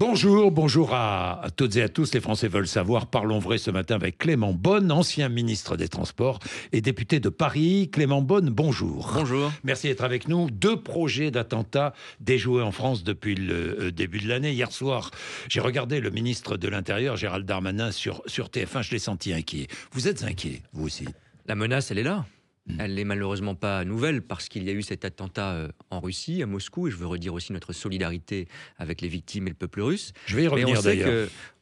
Bonjour, bonjour à, toutes et à tous. Les Français veulent savoir. Parlons vrai ce matin avec Clément Bonne, ancien ministre des Transports et député de Paris. Clément Bonne, bonjour. Bonjour. Merci d'être avec nous. Deux projets d'attentats déjoués en France depuis le euh, début de l'année. Hier soir, j'ai regardé le ministre de l'Intérieur, Gérald Darmanin, sur, sur TF1. Je l'ai senti inquiet. Vous êtes inquiet, vous aussi La menace, elle est là. Mm. Elle n'est malheureusement pas nouvelle parce qu'il y a eu cet attentat euh, en Russie, à Moscou, et je veux redire aussi notre solidarité avec les victimes et le peuple russe. Je vais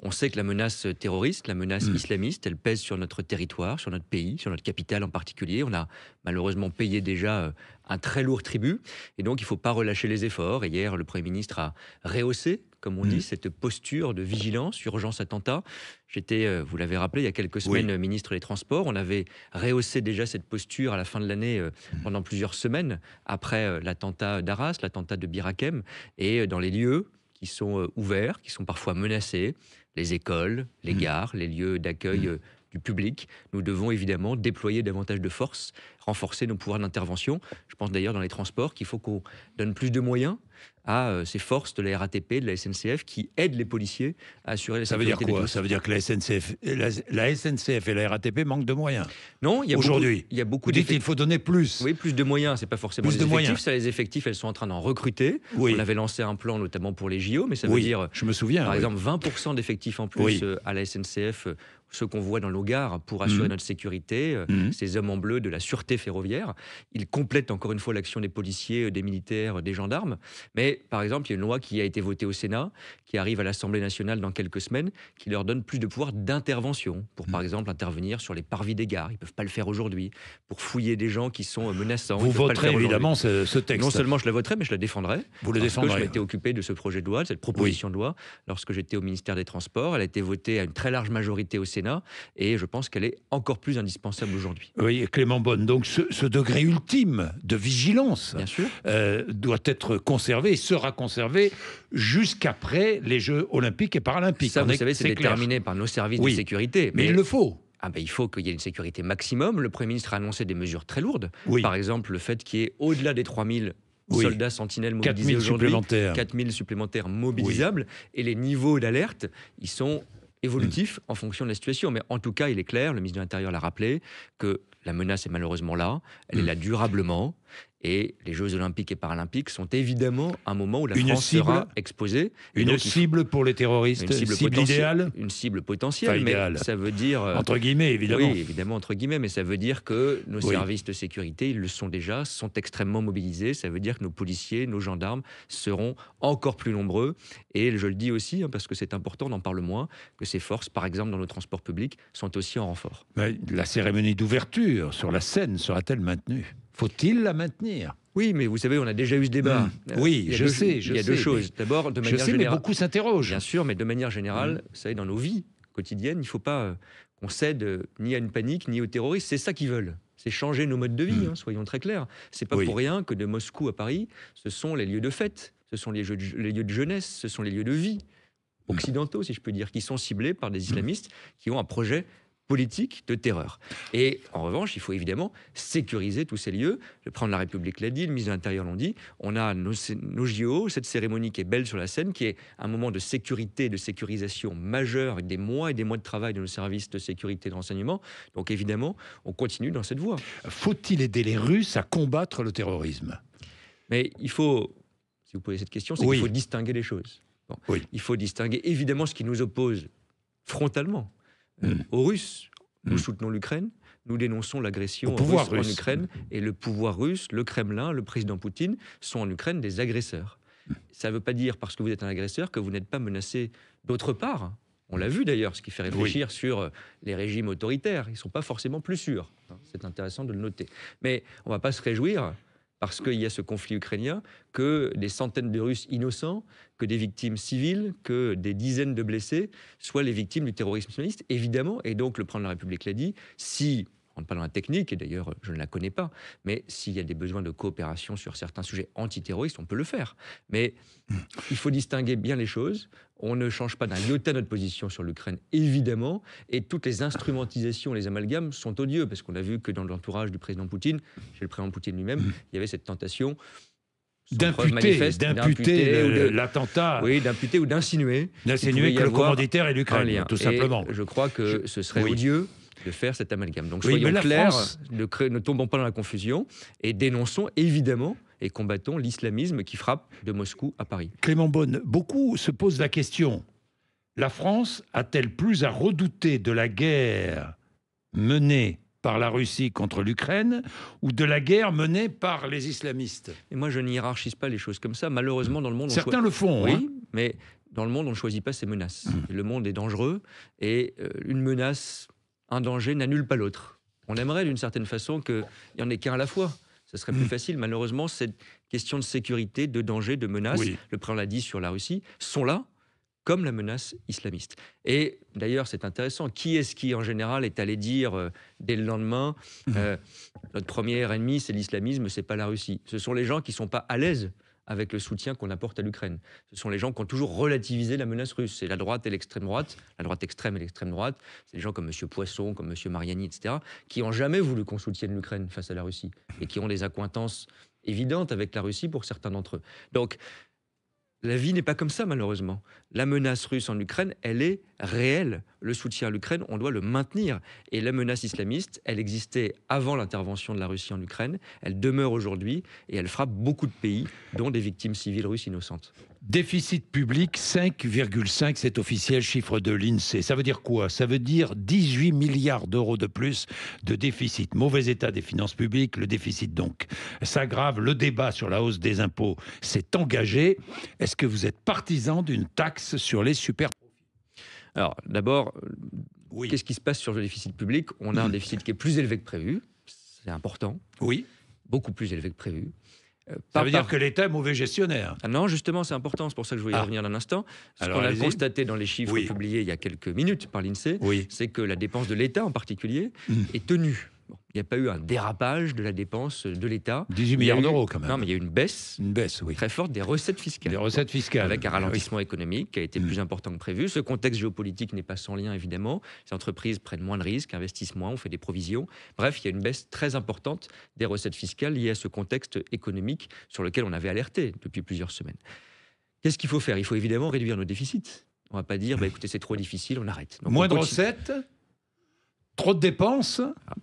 on sait, que, la menace terroriste, la menace mm. islamiste, elle pèse sur notre territoire, sur notre pays, sur notre capitale en particulier. On a malheureusement payé déjà euh, un très lourd tribut, et donc il ne faut pas relâcher les efforts. hier, le Premier ministre a rehaussé comme on dit, mm. cette posture de vigilance, urgence attentat. J'étais, euh, vous l'avez rappelé, il y a quelques semaines, ministre des Transports. On avait rehaussé déjà cette posture à la fin de l'année euh, mm. pendant plusieurs semaines, après euh, l'attentat d'Arras, l'attentat de Birakem, et dans les lieux qui sont ouverts, qui sont parfois menacés, les écoles, les mm. gares, les lieux d'accueil public, nous devons évidemment déployer davantage de forces, renforcer nos pouvoirs d'intervention. Je pense d'ailleurs dans les transports qu'il faut qu'on donne plus de moyens à euh, ces forces de la RATP, de la SNCF qui aident les policiers à assurer la sécurité. Ça veut dire quoi Ça veut dire que la SNCF, la, SNCF et la RATP manquent de moyens. Non, il y a aujourd'hui. Beaucoup, il y a beaucoup. Vous dites qu'il faut donner plus. Oui, plus de moyens. C'est pas forcément plus les de effectifs. Ça, les effectifs, elles sont en train d'en recruter. Oui. On avait lancé un plan notamment pour les JO, mais ça veut oui, dire. Je me souviens. Par exemple, 20 d'effectifs en plus euh, à la SNCF euh, ceux qu'on voit dans nos gares pour assurer mhm. notre sécurité, euh, mhm. ces hommes en bleu de la sûreté ferroviaire. Ils complètent encore une fois l'action des policiers, euh, des militaires, euh, des gendarmes. Mais par exemple, il y a une loi qui a été votée au Sénat, qui arrive à l'Assemblée nationale dans quelques semaines, qui leur donne plus de pouvoir d'intervention pour mhm. par exemple intervenir sur les parvis des gares. Ils ne peuvent pas le faire aujourd'hui. Pour fouiller des gens qui sont menaçants. Vous voterez évidemment ce, texte. Non seulement je la voterai, mais je la défendrai. Vous le défendrez. Parce que je occupé de ce projet de loi, de cette proposition de loi, lorsque j'étais au ministère des Transports. Elle a été votée à une très large majorité au Sénat et je pense qu'elle est encore plus indispensable aujourd'hui. Oui, Clément Bonne, donc ce, degré ultime de vigilance euh, doit être conservé et sera conservé jusqu'après les Jeux olympiques et paralympiques. Ça, vous savez, c'est déterminé par nos services de sécurité. mais, il le faut. Ah ben, il faut qu'il y ait une sécurité maximum. Le Premier ministre a annoncé des mesures très lourdes. Par exemple, le fait qu'il y ait au-delà des 3000 000 soldats sentinelles mobilisés aujourd'hui, 4000 supplémentaires mobilisables, et les niveaux d'alerte, ils sont évolutif mm. en fonction de la situation. Mais en tout cas, il est clair, le ministre de l'Intérieur l'a rappelé, que la menace est malheureusement là, elle est mm. là durablement, et les Jeux olympiques et paralympiques sont évidemment un moment où la France sera exposée. Une cible pour les terroristes, une cible, idéale Une cible potentielle, mais ça veut dire... Euh, entre guillemets, évidemment. Oui, évidemment, entre guillemets, mais ça veut dire que nos services de sécurité, ils le sont déjà, sont extrêmement mobilisés. Ça veut dire que nos policiers, nos gendarmes seront encore plus nombreux. Et je le dis aussi, hein, parce que c'est important, on en parle moins, que ces forces, par exemple dans le transport public, sont aussi en renfort. la cérémonie d'ouverture sur la scène sera-t-elle maintenue faut-il la maintenir oui, mais vous savez, on a déjà eu ce débat. Hmm. Euh, oui, je sais. Je il y a deux choses. D'abord, de manière je beaucoup s'interrogent. Bien sûr, mais de manière générale, hmm. vous savez, dans nos vies quotidiennes, il ne faut pas euh, qu'on cède euh, ni à une panique ni aux terroristes. C'est ça qu'ils veulent. C'est changer nos modes de vie. Hmm. Hein, soyons très clairs. C'est pas pour rien que de Moscou à Paris, ce sont les lieux de fête, ce sont les, les lieux de jeunesse, ce sont les lieux de vie occidentaux, si je peux dire, qui sont ciblés par des islamistes qui ont un projet politique de terreur. Et en revanche, il faut évidemment sécuriser tous ces lieux. Le prendre la République l'a dit, le ministre de l'Intérieur l'a dit. On a nos, JO, cette cérémonie qui est belle sur la scène, qui est un moment de sécurité, de sécurisation majeure, avec des mois et des mois de travail de nos services de sécurité et de renseignement. Donc évidemment, on continue dans cette voie. Faut-il aider les Russes à combattre le terrorisme Mais il faut, si vous posez cette question, c'est qu'il faut distinguer les choses. Il faut distinguer évidemment ce qui nous oppose frontalement Hmm. aux Russes. Nous hmm. soutenons l'Ukraine, nous dénonçons l'agression russe, en Ukraine, hmm. et le pouvoir russe, le Kremlin, le président Poutine sont en Ukraine des agresseurs. Ça ne veut pas dire parce que vous êtes un agresseur que vous n'êtes pas menacé d'autre part. On l'a vu d'ailleurs, ce qui fait réfléchir sur euh, les régimes autoritaires. Ils ne sont pas forcément plus sûrs. C'est intéressant de le noter. Mais on ne va pas se réjouir parce qu'il y a ce conflit ukrainien, que des centaines de Russes innocents, que des victimes civiles, que des dizaines de blessés soient les victimes du terrorisme islamiste, évidemment. Et donc, le président de la République l'a dit, si en pas de la technique, et d'ailleurs je ne la connais pas, mais s'il y a des besoins de coopération sur certains sujets antiterroristes, on peut le faire. Mais hmm. il faut distinguer bien les choses. On ne change pas d'un iota notre position sur l'Ukraine, évidemment, et toutes les instrumentalisations, les amalgames sont odieux, parce qu'on a vu que dans l'entourage du président Poutine, chez le président Poutine lui-même, hmm. il y avait cette tentation d'imputer, d'imputer l'attentat. Oui, d'imputer ou d'insinuer. D'insinuer que le commanditaire est l'Ukraine, tout simplement. je crois que ce serait odieux de faire cet amalgame. Donc soyons clairs, ne, tombons pas dans la confusion et dénonçons évidemment et combattons l'islamisme qui frappe de Moscou à Paris. Clément Bonne, beaucoup se posent la question, la France a-t-elle plus à redouter de la guerre menée par la Russie contre l'Ukraine ou de la guerre menée par les islamistes Et moi, je n'hierarchise pas les choses comme ça. Malheureusement, dans le monde... Certains le font, oui. Hein. mais dans le monde, on ne choisit pas ces menaces. Mmh. Le monde est dangereux et euh, une menace un danger n'annule pas l'autre. On aimerait d'une certaine façon qu'il y en ait qu'un à la fois. Ce serait plus hmm. facile. Malheureusement, cette question de sécurité, de danger, de menace, le président l'a dit sur la Russie, sont là comme la menace islamiste. Et d'ailleurs, c'est intéressant, qui est-ce qui, en général, est allé dire euh, dès le lendemain, hmm. euh, notre premier ennemi, c'est l'islamisme, c'est pas la Russie Ce sont les gens qui sont pas à l'aise avec le soutien qu'on apporte à l'Ukraine. Ce sont les gens qui ont toujours relativisé la menace russe. C'est la droite et l'extrême droite, la droite extrême et l'extrême droite. C'est des gens comme M. Poisson, comme M. Mariani, etc., qui n'ont jamais voulu qu'on soutienne l'Ukraine face à la Russie et qui ont des accointances évidentes avec la Russie pour certains d'entre eux. Donc, la vie n'est pas comme ça, malheureusement. La menace russe en Ukraine, elle est réel le soutien à l'Ukraine, on doit le maintenir. Et la menace islamiste, elle existait avant l'intervention de la Russie en Ukraine, elle demeure aujourd'hui et elle frappe beaucoup de pays, dont des victimes civiles russes innocentes. Déficit public 5,5, c'est officiel chiffre de l'INSEE. Ça veut dire quoi Ça veut dire 18 milliards d'euros de plus de déficit. Mauvais état des finances publiques, le déficit donc. s'aggrave. le débat sur la hausse des impôts. s'est engagé. Est-ce que vous êtes partisan d'une taxe sur les super alors d'abord, qu'est-ce qui se passe sur le déficit public On a un déficit qui est plus élevé que prévu, c'est important. Oui. Beaucoup plus élevé que prévu. Euh, ça veut dire que l'État est mauvais gestionnaire. Ah non, justement, c'est important, c'est pour ça que je voulais y ah. revenir d'un instant. Ce qu'on a constaté dans les chiffres publiés il y a quelques minutes par l'INSEE, c'est que la dépense de l'État en particulier mm. est tenue il n'y a pas eu un dérapage de la dépense de l'État. 18 milliards d'euros quand même. Non, mais il y a eu une baisse, une baisse oui. très forte des recettes fiscales. Des recettes fiscales. Avec un ralentissement économique qui a été plus mm. important que prévu. Ce contexte géopolitique n'est pas sans lien évidemment. Les entreprises prennent moins de risques, investissent moins, on fait des provisions. Bref, il y a une baisse très importante des recettes fiscales liées à ce contexte économique sur lequel on avait alerté depuis plusieurs semaines. Qu'est-ce qu'il faut faire Il faut évidemment réduire nos déficits. On ne va pas dire, bah, écoutez, c'est trop difficile, on arrête. moins de recettes, trop de dépenses. Ah.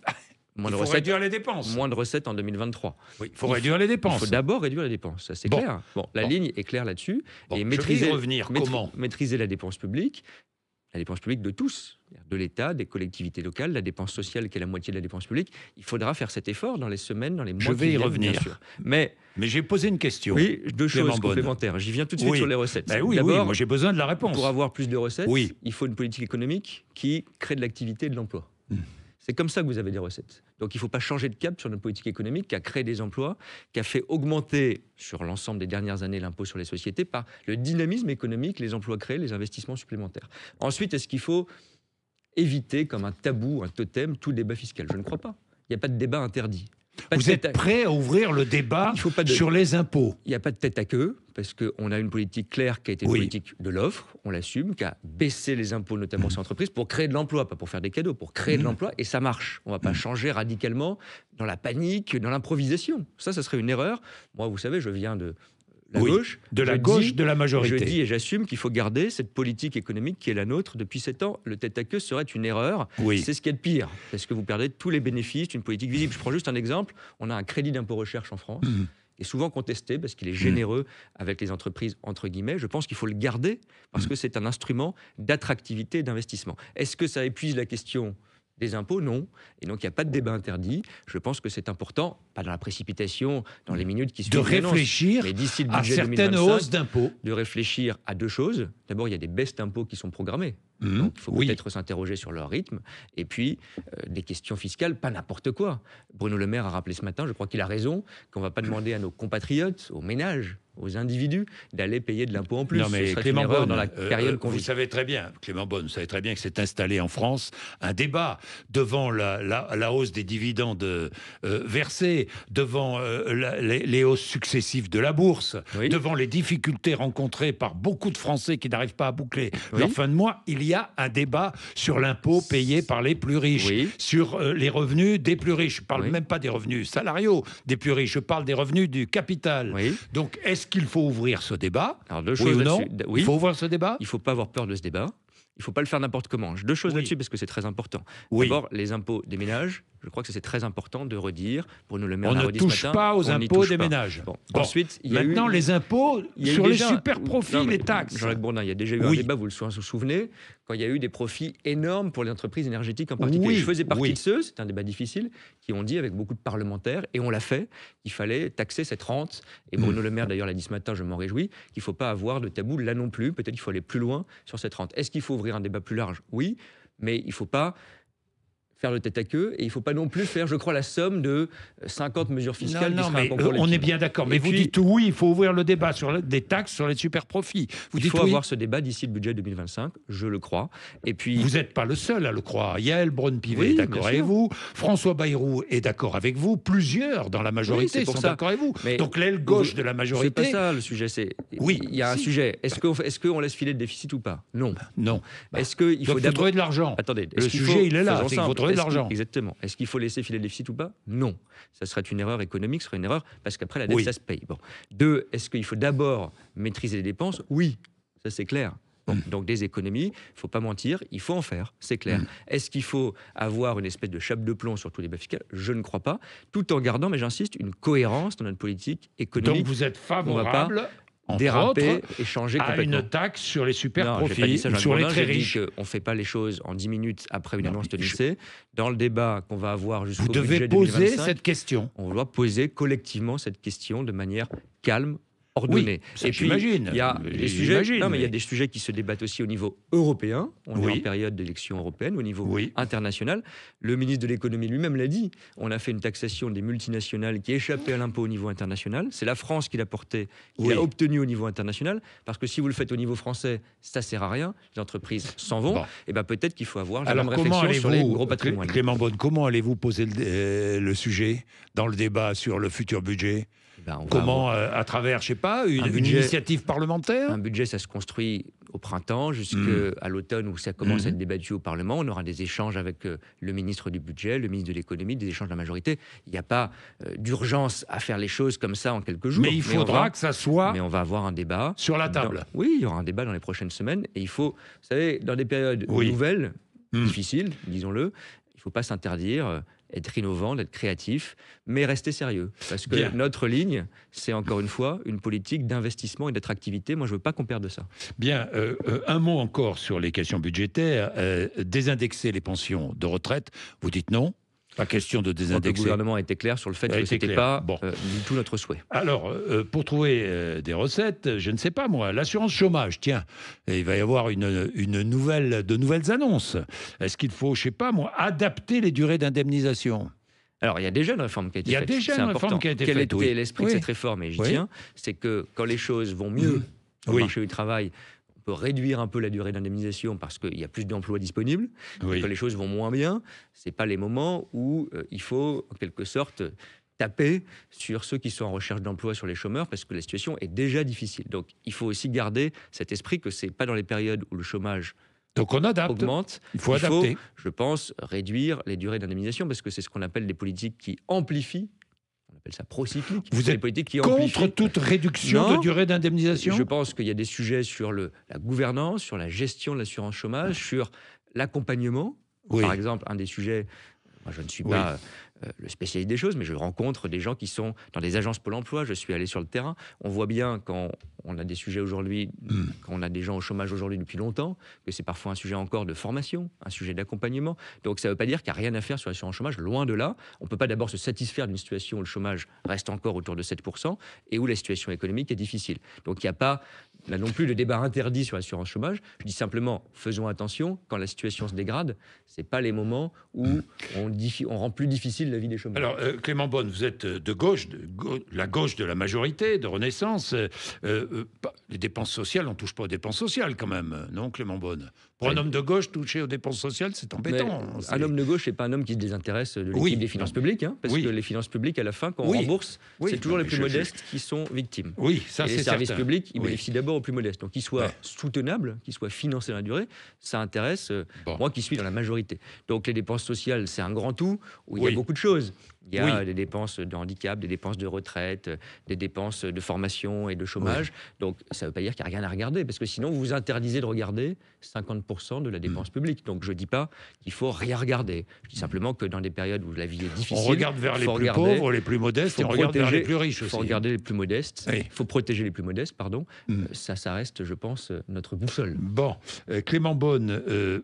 Moins faut de recettes, réduire les dépenses. Moins de recettes en 2023. Oui, faut il faut réduire les dépenses. Il faut d'abord réduire les dépenses, ça c'est clair. Bon, la ligne est claire là-dessus. Bon, et maîtriser, revenir, comment maîtriser la dépense publique, la dépense publique de tous, de l'État, des collectivités locales, la dépense sociale qui est la moitié de la dépense publique. Il faudra faire cet effort dans les semaines, dans les mois. Je vais y revenir. Mais, Mais j'ai posé une question. Oui, deux choses complémentaires. J'y viens tout de suite sur les recettes. Ben oui, D'abord, moi j'ai besoin de la réponse. Pour avoir plus de recettes, il faut une politique économique qui crée de l'activité et de l'emploi. Hmm. C'est comme ça que vous avez des recettes. Donc il ne faut pas changer de cap sur notre politique économique qui a créé des emplois, qui a fait augmenter sur l'ensemble des dernières années l'impôt sur les sociétés par le dynamisme économique, les emplois créés, les investissements supplémentaires. Ensuite, est-ce qu'il faut éviter comme un tabou, un totem, tout débat fiscal Je ne crois pas. Il n'y a pas de débat interdit. Vous êtes prêt à ouvrir le débat sur les impôts Il n'y a pas de tête à queue, parce qu'on a une politique claire qui a été une politique de l'offre, on l'assume, qui a baissé les impôts, notamment sur mmh. l'entreprise, pour créer de l'emploi, pas pour faire des cadeaux, pour créer de mmh. l'emploi, et ça marche. On ne va pas mmh. changer radicalement dans la panique, dans l'improvisation. Ça, ça serait une erreur. Moi, vous savez, je viens de de la gauche de la majorité. Je dis et j'assume qu'il faut garder cette politique économique qui est la nôtre depuis sept ans. Le tête à queue serait une erreur. C'est ce qui est de pire, parce que vous perdez tous les bénéfices d'une politique visible. Je prends juste un exemple. On a un crédit d'impôt recherche en France. et mhm. est souvent contesté parce qu'il est généreux avec les entreprises, entre guillemets. Je pense qu'il faut le garder parce mhm. que c'est un instrument d'attractivité et d'investissement. Est-ce que ça épuise la question des impôts Non. Et donc, il n'y a pas de débat interdit. Je pense que c'est important pas dans la précipitation, dans les minutes qui suivent. De réfléchir à certaines hausses d'impôts. De réfléchir à deux choses. D'abord, il y a des baisses d'impôts qui sont programmées. Mmh. Donc, il faut peut-être s'interroger sur leur rythme. Et puis, euh, des questions fiscales, pas n'importe quoi. Bruno Le Maire a rappelé ce matin, je crois qu'il a raison, qu'on ne va pas demander à nos compatriotes, aux ménages, aux individus d'aller payer de l'impôt en plus. Non, mais Clément Bonne, dans la euh, euh, période Vous savez très bien, Clément Bonne, vous savez très bien que s'est installé en France un débat devant la, hausse des dividendes versés, devant euh, les, hausses successives de la bourse, devant les difficultés rencontrées par beaucoup de Français qui n'arrivent pas à boucler leur fin de mois, il y a un débat sur l'impôt payé par les plus riches, sur euh, les revenus des plus riches. Je ne parle même pas des revenus salariaux des plus riches, je parle des revenus du capital. Donc, est-ce qu'il faut ouvrir ce débat deux choses ou non Il faut ouvrir ce débat Il ne faut pas avoir peur de ce débat. Il ne faut pas le faire n'importe comment. Deux choses là-dessus parce que c'est très important. D'abord, les impôts des ménages je crois que c'est très important de redire, pour nous le maire On ne touche pas aux impôts des ménages. Ensuite, il Maintenant, les impôts sur les super profits, les taxes. Jean-Luc Bourdin, il y a déjà eu un débat, vous vous souvenez, quand il y a eu des profits énormes pour les entreprises énergétiques en particulier. Oui, je faisais partie de ceux, c'est un débat difficile, qui ont dit avec beaucoup de parlementaires, et on l'a fait, qu'il fallait taxer cette rente. Et Bruno Le Maire d'ailleurs l'a dit ce matin, je m'en réjouis, qu'il ne faut pas avoir de tabou là non plus. Peut-être qu'il faut aller plus loin sur cette rente. Est-ce qu'il faut ouvrir un débat plus large Oui, mais il ne faut pas faire le tête à queue et il ne faut pas non plus faire, je crois, la somme de 50 euh, mesures fiscales. Non, non, mais euh, on est bien d'accord. Mais vous dites oui, il faut ouvrir le débat sur des taxes sur les super profits. Vous il faut avoir ce débat d'ici le budget 2025, je le crois. Et puis vous n'êtes pas le seul à le croire. Yael Braun-Pivet est d'accord avec vous. François Bayrou est d'accord avec vous. Plusieurs dans la majorité sont d'accord avec vous. Donc l'aile gauche de la majorité. C'est pas ça le sujet. C'est oui, il y a un sujet. Est-ce qu'on est qu'on laisse filer le déficit ou pas Non. Non. est-ce qu'il faut, faut trouver de l'argent Attendez. Le sujet, il est là de l'argent. Exactement. Est-ce qu'il faut laisser filer le déficit ou pas Non. Ça serait une erreur économique, ce serait une erreur parce qu'après la dette, ça se paye. Bon. Deux, est-ce qu'il faut d'abord maîtriser les dépenses Oui, ça c'est clair. Mm. donc des économies, il faut pas mentir, il faut en faire, c'est clair. Mm. Est-ce qu'il faut avoir une espèce de chape de plomb sur tous les bas fiscales Je ne crois pas, tout en gardant, mais j'insiste, une cohérence dans notre politique économique. Donc vous êtes favorable déraper et changer à une taxe sur les super profits, sur les très riches. On ne fait pas les choses en 10 minutes après une annonce de lycée. E. Dans le débat qu'on va avoir jusqu'au Vous devez poser cette question. On doit poser collectivement cette question de manière calme, ordonnée. Et j'imagine. Il y a des sujets. il y a des sujets qui se débattent aussi au niveau européen. On est en période d'élection européenne, au niveau international. Le ministre de l'économie lui-même l'a dit. On a fait une taxation des multinationales qui échappait à l'impôt au niveau international. C'est la France qui l'a porté, qui l'a obtenu au niveau international. Parce que si vous le faites au niveau français, ça sert à rien. Les entreprises s'en vont. Et eh ben peut-être qu'il faut avoir une réflexion sur les gros patrimoines. Clément Bonne, comment allez-vous poser euh, le sujet dans le débat sur le futur budget ben, Comment, euh, à travers, je sais pas, une, initiative parlementaire Un budget, ça se construit au printemps jusqu'à hmm. l'automne où ça commence hmm. à être débattu au Parlement. On aura des échanges avec euh, le ministre du Budget, le ministre de l'Économie, des échanges de la majorité. Il n'y a pas euh, d'urgence à faire les choses comme ça en quelques jours. Mais il faudra que ça soit. Mais on va avoir un débat. Sur la table. oui, il y aura un débat dans les prochaines semaines. Et il faut, vous savez, dans des périodes nouvelles, hmm. difficiles, disons-le, il ne faut pas s'interdire être innovant, d'être créatif, mais rester sérieux. Parce que notre ligne, c'est encore une fois une politique d'investissement et d'attractivité. Moi, je ne veux pas qu'on perde ça. Bien, euh, euh, un mot encore sur les questions budgétaires. Euh, désindexer les pensions de retraite, vous dites non pas question de désindexer. le gouvernement a été clair sur le fait que ce n'était pas bon. Euh, tout notre souhait. Alors, euh, pour trouver euh, des recettes, je ne sais pas moi, l'assurance chômage, tiens, il va y avoir une, nouvelle, de nouvelles annonces. Est-ce qu'il faut, je ne sais pas moi, adapter les durées d'indemnisation alors, il y a déjà une réforme qui a été faite. Il y a déjà une réforme qui a été faite. Quel était l'esprit de cette réforme Et je tiens, c'est que quand les choses vont mieux, au marché du travail, peut réduire un peu la durée d'indemnisation parce qu'il y a plus d'emplois disponibles, que les choses vont moins bien. Ce pas les moments où euh, il faut, en quelque sorte, taper sur ceux qui sont en recherche d'emploi, sur les chômeurs, parce que la situation est déjà difficile. Donc il faut aussi garder cet esprit que ce n'est pas dans les périodes où le chômage donc on adapte. Augmente. Il faut Faut, je pense, réduire les durées d'indemnisation parce que c'est ce qu'on appelle des politiques qui amplifient appelle ça procyclique. Vous êtes politique qui contre toute réduction de durée d'indemnisation Je pense qu'il y a des sujets sur le, la gouvernance, sur la gestion de l'assurance chômage, sur l'accompagnement. Par exemple, un des sujets, moi je ne suis pas euh, le spécialiste des choses, mais je rencontre des gens qui sont dans des agences Pôle emploi, je suis allé sur le terrain. On voit bien quand on a des sujets aujourd'hui, hmm. quand on a des gens au chômage aujourd'hui depuis longtemps, que c'est parfois un sujet encore de formation, un sujet d'accompagnement. Donc ça ne veut pas dire qu'il n'y a rien à faire sur l'assurance chômage, loin de là. On ne peut pas d'abord se satisfaire d'une situation où le chômage reste encore autour de 7% et où la situation économique est difficile. Donc il n'y a pas là non plus le débat interdit sur l'assurance chômage. Je dis simplement, faisons attention, quand la situation se dégrade, ce pas les moments où on, on, rend plus difficile la vie des chômeurs. Alors, euh, Clément Bonne, vous êtes de gauche, de la gauche de la majorité, de Renaissance. Euh, euh, les dépenses sociales, on touche pas aux dépenses sociales quand même, non, Clément Bonne Pour un homme de gauche, toucher aux dépenses sociales, c'est embêtant. un homme de gauche n'est pas un homme qui se désintéresse de l'équipe des finances publiques, hein, parce que les finances publiques, à la fin, quand on rembourse, c'est toujours les plus modestes qui sont victimes. Oui, ça c'est Les services publics, ils bénéficient d'abord plus modeste Donc, qu'il soit soutenable qu'il soit financé dans la durée, ça intéresse euh, moi qui suis dans la majorité. Donc, les dépenses sociales, c'est un grand tout où il y a beaucoup de choses. Il y a des dépenses de handicap, des dépenses de retraite, euh, des dépenses de formation et de chômage. Donc ça ne veut pas dire qu'il n'y a rien à regarder, parce que sinon vous vous interdisez de regarder 50% de la hmm. dépense publique. Donc je ne dis pas qu'il faut rien regarder. Je dis simplement que dans des périodes où la vie est difficile, on regarde vers les plus pauvres, les plus modestes, et on regarde vers les plus riches aussi. Il faut regarder les plus modestes. Il faut protéger les plus modestes, pardon. Hmm. Euh, ça, ça reste, je pense, euh, notre boussole. Bon, Clément Beaune,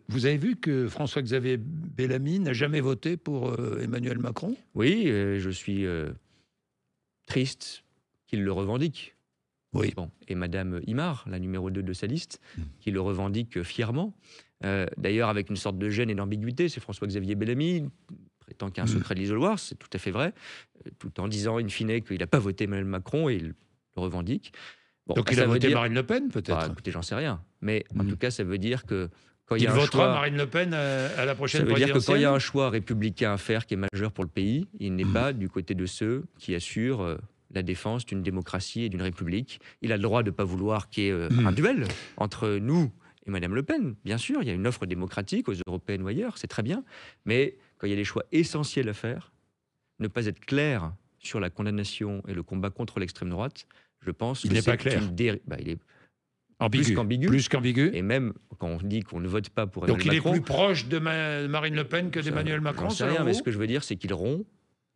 vous avez vu que François-Xavier Bellamy n'a jamais voté pour Emmanuel Macron Oui. Euh, je suis euh, triste qu'il le revendique. Oui. Bon. Et Madame Imar, la numéro 2 de sa liste, hmm. qui le revendique fièrement, euh, d'ailleurs avec une sorte de gêne et d'ambiguïté, c'est François-Xavier Bellamy prétend qu'il y a un hmm. secret de l'isoloir, c'est tout à fait vrai, tout en disant in fine qu'il n'a pas voté Emmanuel Macron et il le revendique. Donc il a voté Marine Le Pen peut-être bah, Écoutez, j'en sais rien. Mais en hmm. tout cas, ça veut dire que quand il, votera Marine Le Pen euh, à la prochaine ça veut dire que quand il y a un choix républicain à faire qui est majeur pour le pays, il n'est pas du côté de ceux qui assurent euh, la défense d'une démocratie et d'une république. Il a le droit de ne pas vouloir qu'il y ait euh, un hmm. duel entre nous et Madame Le Pen. Bien sûr, il y a une offre démocratique aux Européennes ou ailleurs, c'est très bien. Mais quand il y a des choix essentiels à faire, ne pas être clair sur la condamnation et le combat contre l'extrême droite, je pense il que c'est pas clair. bah, plus qu'ambigu. Et même quand on dit qu'on ne vote pas pour Emmanuel Macron. Donc il est plus proche de Marine Le Pen que d'Emmanuel Macron. ne sais rien, mais ce que je veux dire, c'est qu'il rompt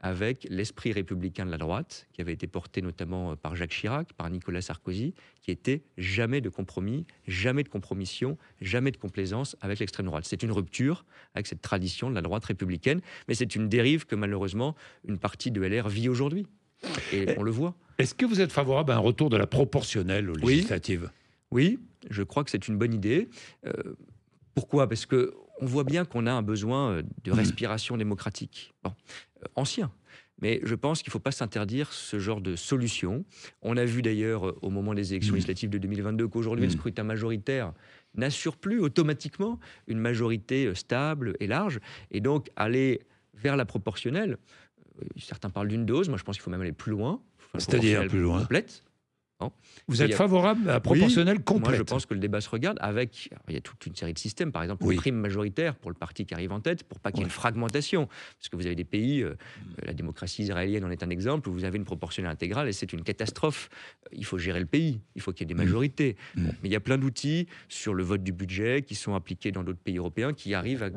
avec l'esprit républicain de la droite, qui avait été porté notamment par Jacques Chirac, par Nicolas Sarkozy, qui était jamais de compromis, jamais de compromission, jamais de complaisance avec l'extrême droite. C'est une rupture avec cette tradition de la droite républicaine, mais c'est une dérive que malheureusement une partie de LR vit aujourd'hui. Et eh, on le voit. Est-ce que vous êtes favorable à un retour de la proportionnelle aux législatives oui, je crois que c'est une bonne idée. Euh, pourquoi Parce que on voit bien qu'on a un besoin euh, de hmm. respiration démocratique, bon, euh, ancien. Mais je pense qu'il ne faut pas s'interdire ce genre de solution. On a vu d'ailleurs au moment des élections hmm. législatives de 2022 qu'aujourd'hui le hmm. scrutin majoritaire n'assure plus automatiquement une majorité stable et large. Et donc aller vers la proportionnelle, certains parlent d'une dose, moi je pense qu'il faut même aller plus loin. C'est-à-dire plus loin. Complète, Hein vous êtes favorable à proportionnel complet Moi, je pense que le débat se regarde avec. il y a toute une série de systèmes, par exemple, les prime majoritaire pour le parti qui arrive en tête, pour pas qu'il y ait une fragmentation. Parce que vous avez des pays, euh, mm. euh, la démocratie israélienne en est un exemple, où vous avez une proportionnelle intégrale et c'est une catastrophe. Euh, il faut gérer le pays, il faut qu'il y ait des mm. majorités. Mm. mais il y a plein d'outils sur le vote du budget qui sont appliqués dans d'autres pays européens qui arrivent à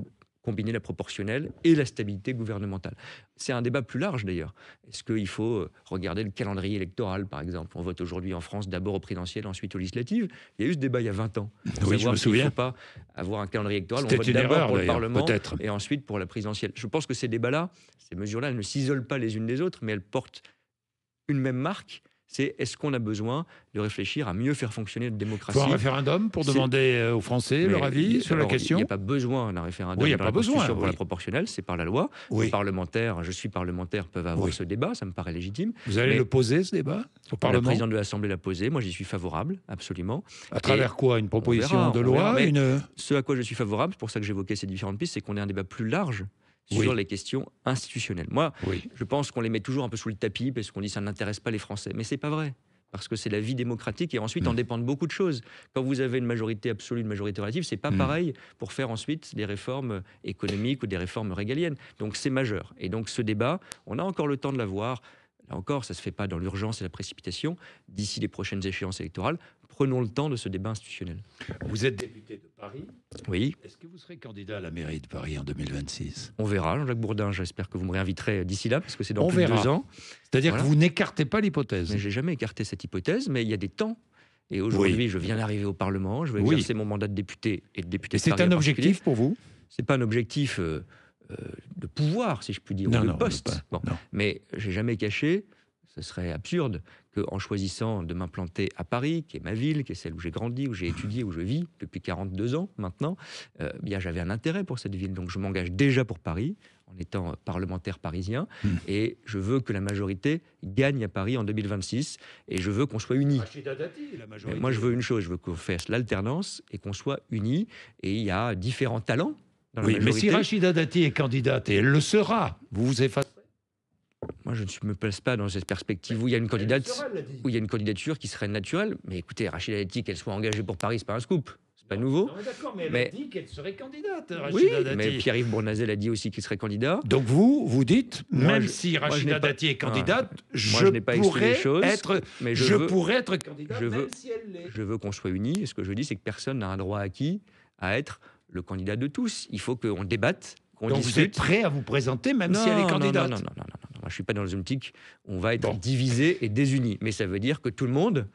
combiner la proportionnelle et la stabilité gouvernementale. C'est un débat plus large d'ailleurs. Est-ce qu'il faut euh, regarder le calendrier électoral, par exemple On vote aujourd'hui en France d'abord au présidentiel, ensuite aux législatives. Il y a eu ce débat il y a 20 ans. oui, je me souviens. ne faut pas avoir un calendrier électoral. On vote d'abord pour le Parlement et ensuite pour la présidentielle. Je pense que ces débats-là, ces mesures-là, ne s'isolent pas les unes des autres, mais elles portent une même marque c'est est-ce qu'on a besoin de réfléchir à mieux faire fonctionner notre démocratie un référendum pour demander aux Français leur avis sur la question Il n'y a pas besoin d'un référendum. Oui, il n'y a pas besoin. Pour la proportionnelle, c'est par la loi. Les parlementaires, je suis parlementaire, peuvent avoir ce débat, ça me paraît légitime. Vous allez le poser, ce débat au Parlement Le président de l'Assemblée l'a posé, moi j'y suis favorable, absolument. À travers quoi Une proposition de loi Ce à quoi je suis favorable, c'est pour ça que j'évoquais ces différentes pistes, c'est qu'on ait un débat plus large sur les questions institutionnelles. Moi, je pense qu'on les met toujours un peu sous le tapis parce qu'on dit ça n'intéresse pas les Français. Mais c'est pas vrai parce que c'est la vie démocratique et ensuite on en mm. dépendent beaucoup de choses. Quand vous avez une majorité absolue, une majorité relative, ce n'est pas mm. pareil pour faire ensuite des réformes économiques ou des réformes régaliennes. Donc c'est majeur. Et donc ce débat, on a encore le temps de l'avoir. Là encore, ça se fait pas dans l'urgence et la précipitation. D'ici les prochaines échéances électorales, prenons le temps de ce débat institutionnel. Vous êtes député de Paris Oui. Est-ce que vous serez candidat à la mairie de Paris en 2026 On verra, Jean-Jacques Bourdin, j'espère que vous me réinviterez d'ici là, parce que c'est dans plus de deux ans. C'est-à-dire que vous n'écartez pas l'hypothèse. Mais j'ai jamais écarté cette hypothèse, mais il y a des temps et aujourd'hui, je viens d'arriver au Parlement, je vais oui. exercer mon mandat de député et de député. Et c'est un objectif pour vous C'est pas un objectif euh, euh, de pouvoir, si je puis dire, ou de non, poste. Bon. Mais j'ai jamais caché ce serait absurde qu'en choisissant de m'implanter à Paris, qui est ma ville, qui est celle où j'ai grandi, où j'ai étudié, où je vis depuis 42 ans maintenant, euh, bien j'avais un intérêt pour cette ville. Donc je m'engage déjà pour Paris en étant parlementaire parisien hmm. et je veux que la majorité gagne à Paris en 2026 et je veux qu'on soit unis. moi je veux une chose, je veux qu'on fasse l'alternance et qu'on soit unis et il y a différents talents oui, mais si Rachida Dati est candidate, et elle le sera, vous vous effacez. Moi, je ne me place pas dans cette perspective où il y a une candidate, il une candidature qui serait naturelle. Mais écoutez, Rachida Dati, qu'elle soit engagée pour Paris, n'est pas un scoop pas nouveau. mais elle a dit qu'elle serait candidate. Rachida oui, mais Pierre-Yves Bournazel a dit aussi qu'il serait candidat. Donc vous, vous dites, même si Rachida Dati est candidate, je, je n'ai pas pourrais les choses, être, mais je, pourrais être candidat. Je veux, si elle je veux qu'on soit unis. Et ce que je dis, c'est que personne n'a un droit acquis à être le candidat de tous. Il faut qu'on débatte, qu'on discute. Vous êtes prêt à vous présenter, même si elle est candidate. non, non. non, non je ne suis pas dans les optique, on va être divisé et désuni. Mais ça veut dire que tout le monde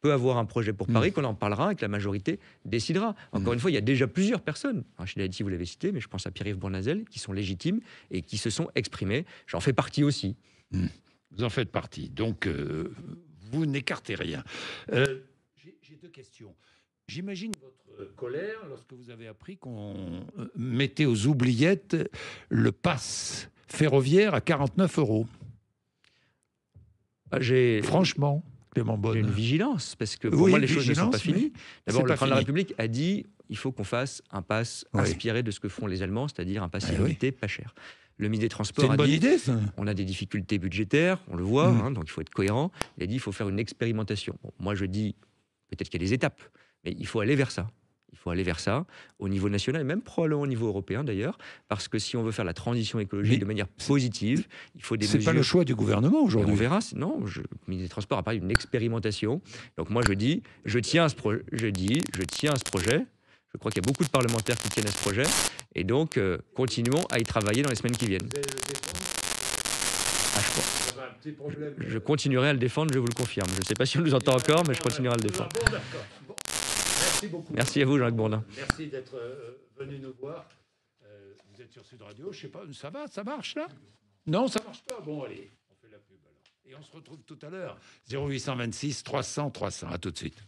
peut avoir un projet pour mm. Paris, qu'on en parlera et que la majorité décidera. Encore mm. une fois, il y a déjà plusieurs personnes. Rachid vous l'avez cité, mais je pense à Pierre-Yves Bournazel, qui sont légitimes et qui se sont exprimés. J'en fais partie aussi. Mm. Vous en faites partie. Donc, euh, vous n'écartez rien. Euh, j'ai deux questions. J'imagine votre colère lorsque vous avez appris qu'on euh, mettait aux oubliettes le pass ferroviaire à 49 euros. Ah, j'ai franchement Clément Bonne une vigilance parce que pour moi les choses ne sont pas finies. D'abord, le président de la République a dit il faut qu'on fasse un pass inspiré de ce que font les Allemands, c'est-à-dire un pass eh illimité, pas cher. Le ministre des Transports a dit on a des difficultés budgétaires, on le voit, mm. hein, donc il faut être cohérent. Il a dit il faut faire une expérimentation. moi je dis peut-être qu'il y a des étapes, mais il faut aller vers ça. Il faut aller vers ça au niveau national et même probablement au niveau européen d'ailleurs, parce que si on veut faire la transition écologique de manière positive, il faut des C'est pas le choix du gouvernement aujourd'hui. On verra. Non, je, le ministre des Transports a parlé d'une expérimentation. Donc moi je dis, je tiens à ce projet. Je dis, je tiens ce projet. Je crois qu'il y a beaucoup de parlementaires qui tiennent à ce projet. Et donc, euh, continuons à y travailler dans les semaines qui viennent. le ah, je, je continuerai à le défendre, je vous le confirme. Je ne sais pas si on nous entend encore, mais je continuerai à le défendre. Ah Merci beaucoup. Merci à vous, Jacques Bourdin. Merci d'être euh, venu nous voir. Euh, vous êtes sur Sud Radio, je sais pas, ça va, ça marche là Non, ça marche pas. Bon, allez, on fait la pub alors. Et on se retrouve tout à l'heure. 0826 300 300. À tout de suite.